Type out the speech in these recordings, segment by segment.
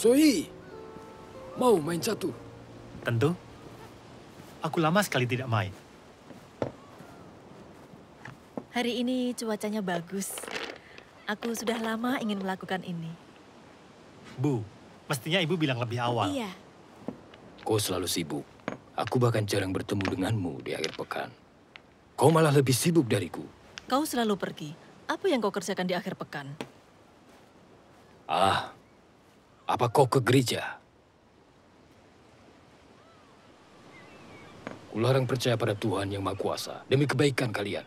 Soyi, mau main satu? Tentu. Aku lama sekali tidak main. Hari ini cuacanya bagus. Aku sudah lama ingin melakukan ini. Bu, mestinya ibu bilang lebih awal. Iya. Kau selalu sibuk. Aku bahkan jarang bertemu denganmu di akhir pekan. Kau malah lebih sibuk dariku. Kau selalu pergi. Apa yang kau kerjakan di akhir pekan? Ah, apa kau ke gereja? Kularang percaya pada Tuhan Yang Maha Kuasa demi kebaikan kalian.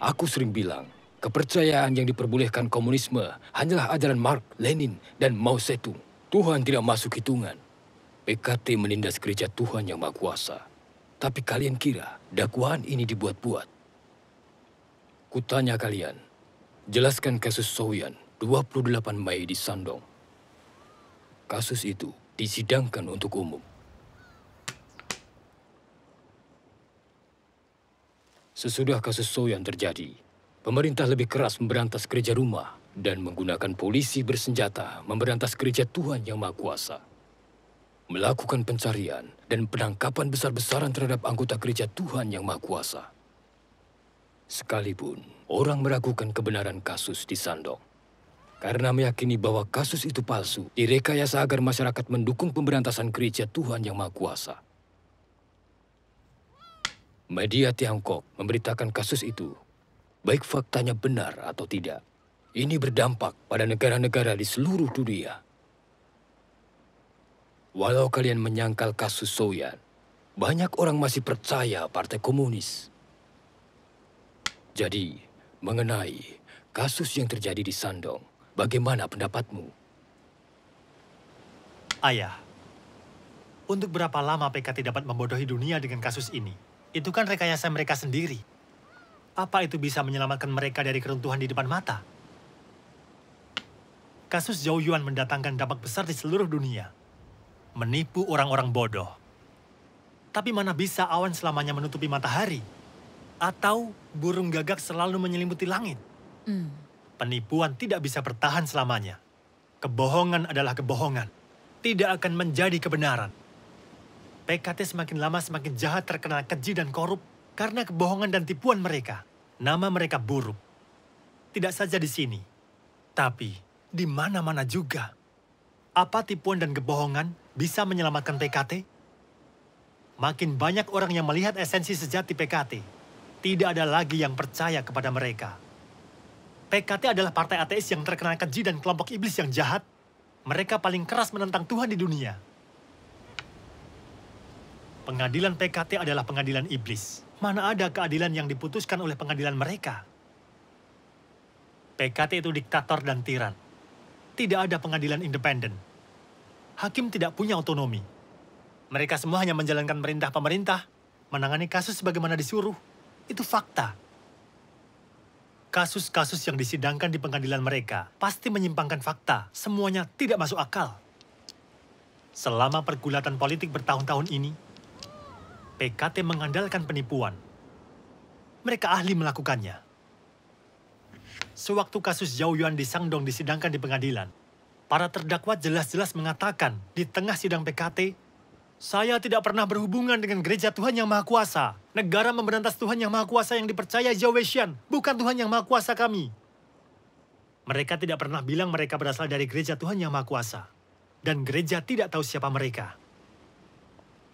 Aku sering bilang, kepercayaan yang diperbolehkan komunisme hanyalah ajaran Marx, Lenin, dan Mao Zedong. Tuhan tidak masuk hitungan. PKT menindas gereja Tuhan Yang Maha Kuasa. Tapi kalian kira dakwaan ini dibuat-buat? Kutanya kalian, jelaskan kasus Soyan 28 Mei di Sandong. Kasus itu disidangkan untuk umum. Sesudah kasus So yang terjadi, pemerintah lebih keras memberantas gereja rumah dan menggunakan polisi bersenjata memberantas gereja Tuhan Yang Maha Kuasa. Melakukan pencarian dan penangkapan besar-besaran terhadap anggota gereja Tuhan Yang Maha Kuasa. Sekalipun orang meragukan kebenaran kasus di Sandong. Karena meyakini bahwa kasus itu palsu, direkayasa agar masyarakat mendukung pemberantasan gereja Tuhan Yang Maha Kuasa. Media Tiongkok memberitakan kasus itu, baik faktanya benar atau tidak. Ini berdampak pada negara-negara di seluruh dunia. Walau kalian menyangkal kasus Soyan, banyak orang masih percaya Partai Komunis. Jadi, mengenai kasus yang terjadi di Sandong, Bagaimana pendapatmu? Ayah, untuk berapa lama PKT dapat membodohi dunia dengan kasus ini? Itu kan rekayasa mereka sendiri. Apa itu bisa menyelamatkan mereka dari keruntuhan di depan mata? Kasus Zhao Yuan mendatangkan dampak besar di seluruh dunia. Menipu orang-orang bodoh. Tapi mana bisa awan selamanya menutupi matahari? Atau burung gagak selalu menyelimuti langit? Hmm. Penipuan tidak bisa bertahan selamanya. Kebohongan adalah kebohongan. Tidak akan menjadi kebenaran. PKT semakin lama semakin jahat terkenal keji dan korup karena kebohongan dan tipuan mereka. Nama mereka buruk. Tidak saja di sini, tapi di mana-mana juga. Apa tipuan dan kebohongan bisa menyelamatkan PKT? Makin banyak orang yang melihat esensi sejati PKT, tidak ada lagi yang percaya kepada mereka. PKT adalah partai ateis yang terkenal keji dan kelompok iblis yang jahat. Mereka paling keras menentang Tuhan di dunia. Pengadilan PKT adalah pengadilan iblis. Mana ada keadilan yang diputuskan oleh pengadilan mereka? PKT itu diktator dan tiran. Tidak ada pengadilan independen. Hakim tidak punya otonomi. Mereka semua hanya menjalankan perintah pemerintah, menangani kasus sebagaimana disuruh. Itu fakta kasus-kasus yang disidangkan di pengadilan mereka pasti menyimpangkan fakta. Semuanya tidak masuk akal. Selama pergulatan politik bertahun-tahun ini, PKT mengandalkan penipuan. Mereka ahli melakukannya. Sewaktu kasus Zhao Yuan di Sangdong disidangkan di pengadilan, para terdakwa jelas-jelas mengatakan di tengah sidang PKT saya tidak pernah berhubungan dengan gereja Tuhan Yang Maha Kuasa. Negara memberantas Tuhan Yang Maha Kuasa yang dipercaya Yahweh bukan Tuhan Yang Maha Kuasa kami. Mereka tidak pernah bilang mereka berasal dari gereja Tuhan Yang Maha Kuasa. Dan gereja tidak tahu siapa mereka.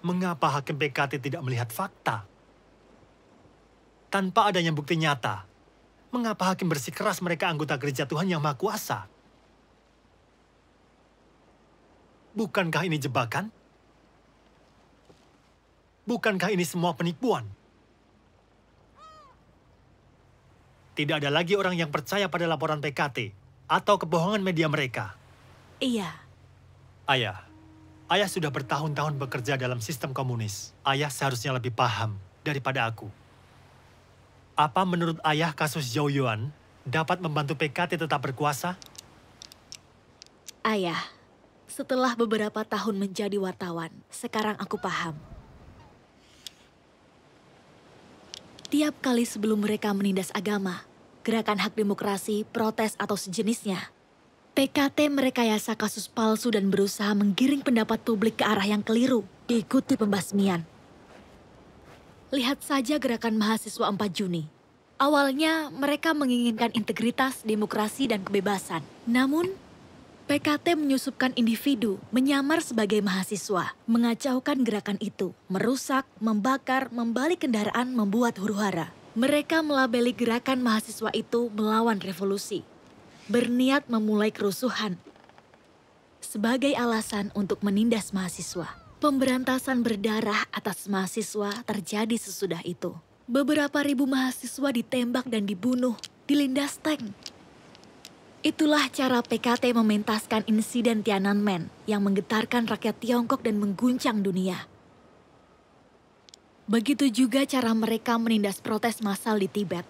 Mengapa Hakim PKT tidak melihat fakta? Tanpa adanya bukti nyata, mengapa Hakim bersikeras mereka anggota gereja Tuhan Yang Maha Kuasa? Bukankah ini jebakan? Bukankah ini semua penipuan? Tidak ada lagi orang yang percaya pada laporan PKT atau kebohongan media mereka. Iya. Ayah, ayah sudah bertahun-tahun bekerja dalam sistem komunis. Ayah seharusnya lebih paham daripada aku. Apa menurut ayah kasus Zhao Yuan dapat membantu PKT tetap berkuasa? Ayah, setelah beberapa tahun menjadi wartawan, sekarang aku paham Setiap kali sebelum mereka menindas agama, gerakan hak demokrasi, protes atau sejenisnya, PKT merekayasa kasus palsu dan berusaha menggiring pendapat publik ke arah yang keliru, diikuti pembasmian. Lihat saja gerakan mahasiswa 4 Juni. Awalnya mereka menginginkan integritas, demokrasi, dan kebebasan. Namun, PKT menyusupkan individu, menyamar sebagai mahasiswa, mengacaukan gerakan itu, merusak, membakar, membalik kendaraan, membuat huru-hara. Mereka melabeli gerakan mahasiswa itu melawan revolusi, berniat memulai kerusuhan sebagai alasan untuk menindas mahasiswa. Pemberantasan berdarah atas mahasiswa terjadi sesudah itu. Beberapa ribu mahasiswa ditembak dan dibunuh, dilindas tank, Itulah cara PKT mementaskan insiden Tiananmen yang menggetarkan rakyat Tiongkok dan mengguncang dunia. Begitu juga cara mereka menindas protes massal di Tibet.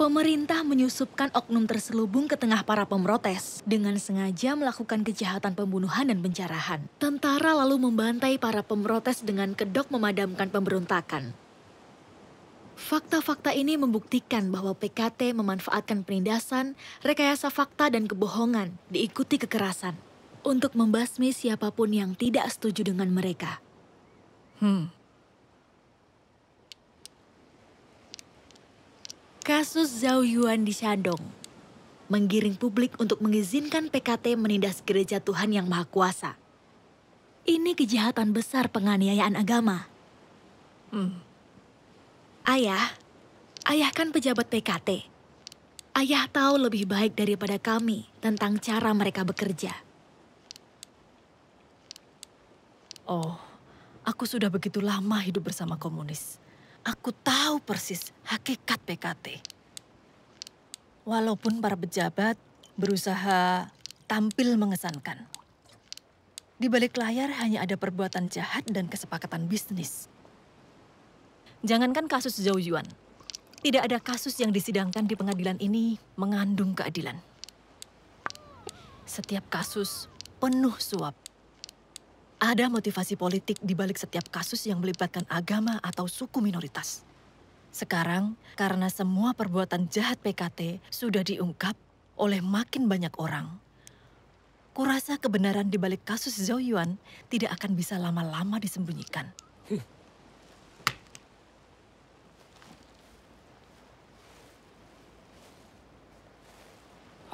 Pemerintah menyusupkan oknum terselubung ke tengah para pemrotes dengan sengaja melakukan kejahatan pembunuhan dan penjarahan. Tentara lalu membantai para pemrotes dengan kedok memadamkan pemberontakan. Fakta-fakta ini membuktikan bahwa PKT memanfaatkan penindasan, rekayasa fakta dan kebohongan diikuti kekerasan untuk membasmi siapapun yang tidak setuju dengan mereka. Hmm. Kasus Zhao Yuan di Shandong menggiring publik untuk mengizinkan PKT menindas gereja Tuhan yang Maha Kuasa. Ini kejahatan besar penganiayaan agama. Hmm. Ayah, ayah kan pejabat PKT. Ayah tahu lebih baik daripada kami tentang cara mereka bekerja. Oh, aku sudah begitu lama hidup bersama komunis. Aku tahu persis hakikat PKT. Walaupun para pejabat berusaha tampil mengesankan. Di balik layar hanya ada perbuatan jahat dan kesepakatan bisnis. Jangankan kasus Zhao Yuan, tidak ada kasus yang disidangkan di pengadilan ini mengandung keadilan. Setiap kasus penuh suap. Ada motivasi politik di balik setiap kasus yang melibatkan agama atau suku minoritas. Sekarang, karena semua perbuatan jahat PKT sudah diungkap oleh makin banyak orang, kurasa kebenaran di balik kasus Zhao Yuan tidak akan bisa lama-lama disembunyikan.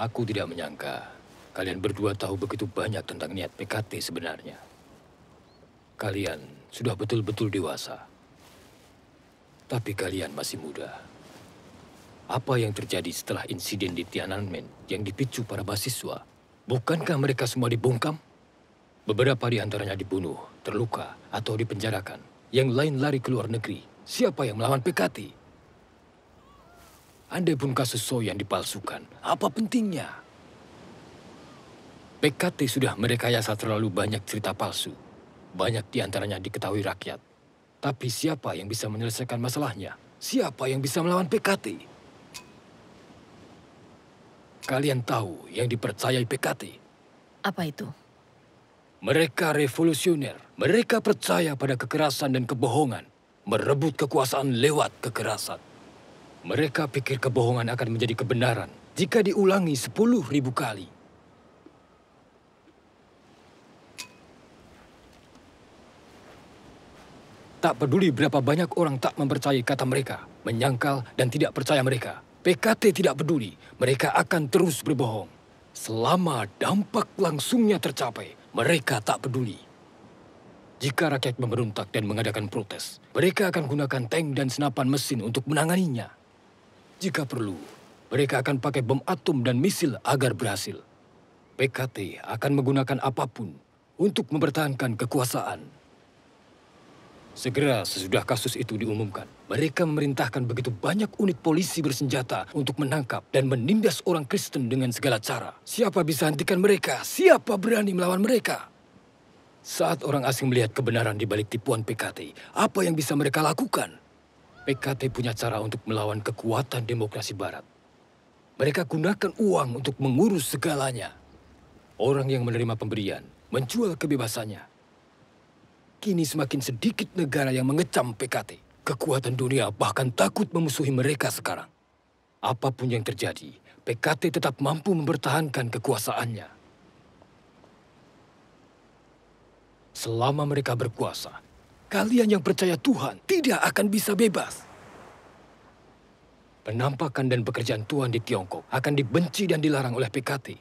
Aku tidak menyangka kalian berdua tahu begitu banyak tentang niat PKT sebenarnya. Kalian sudah betul-betul dewasa. Tapi kalian masih muda. Apa yang terjadi setelah insiden di Tiananmen yang dipicu para mahasiswa? Bukankah mereka semua dibungkam? Beberapa di antaranya dibunuh, terluka, atau dipenjarakan. Yang lain lari ke luar negeri. Siapa yang melawan PKT? Andai pun kasus So yang dipalsukan, apa pentingnya? PKT sudah merekayasa terlalu banyak cerita palsu. Banyak di antaranya diketahui rakyat. Tapi siapa yang bisa menyelesaikan masalahnya? Siapa yang bisa melawan PKT? Kalian tahu yang dipercayai PKT? Apa itu? Mereka revolusioner. Mereka percaya pada kekerasan dan kebohongan. Merebut kekuasaan lewat kekerasan. Mereka pikir kebohongan akan menjadi kebenaran jika diulangi sepuluh ribu kali. Tak peduli berapa banyak orang tak mempercayai kata mereka, menyangkal dan tidak percaya mereka. PKT tidak peduli, mereka akan terus berbohong. Selama dampak langsungnya tercapai, mereka tak peduli. Jika rakyat memberontak dan mengadakan protes, mereka akan gunakan tank dan senapan mesin untuk menanganinya. Jika perlu, mereka akan pakai bom atom dan misil agar berhasil. PKT akan menggunakan apapun untuk mempertahankan kekuasaan. Segera sesudah kasus itu diumumkan, mereka memerintahkan begitu banyak unit polisi bersenjata untuk menangkap dan menindas orang Kristen dengan segala cara. Siapa bisa hentikan mereka? Siapa berani melawan mereka? Saat orang asing melihat kebenaran di balik tipuan PKT, apa yang bisa mereka lakukan? PKT punya cara untuk melawan kekuatan demokrasi barat. Mereka gunakan uang untuk mengurus segalanya. Orang yang menerima pemberian menjual kebebasannya. Kini semakin sedikit negara yang mengecam PKT. Kekuatan dunia bahkan takut memusuhi mereka sekarang. Apapun yang terjadi, PKT tetap mampu mempertahankan kekuasaannya. Selama mereka berkuasa, Kalian yang percaya Tuhan tidak akan bisa bebas. Penampakan dan pekerjaan Tuhan di Tiongkok akan dibenci dan dilarang oleh PKT.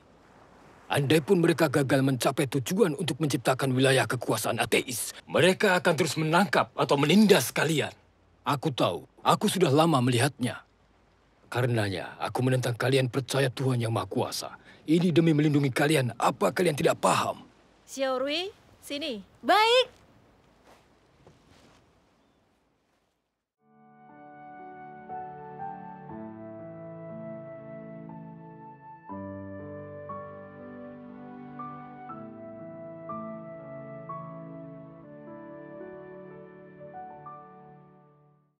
Andai pun mereka gagal mencapai tujuan untuk menciptakan wilayah kekuasaan ateis, mereka akan terus menangkap atau menindas kalian. Aku tahu, aku sudah lama melihatnya. Karenanya, aku menentang kalian percaya Tuhan Yang Maha Kuasa. Ini demi melindungi kalian, apa kalian tidak paham? Xiaorui, sini. Baik,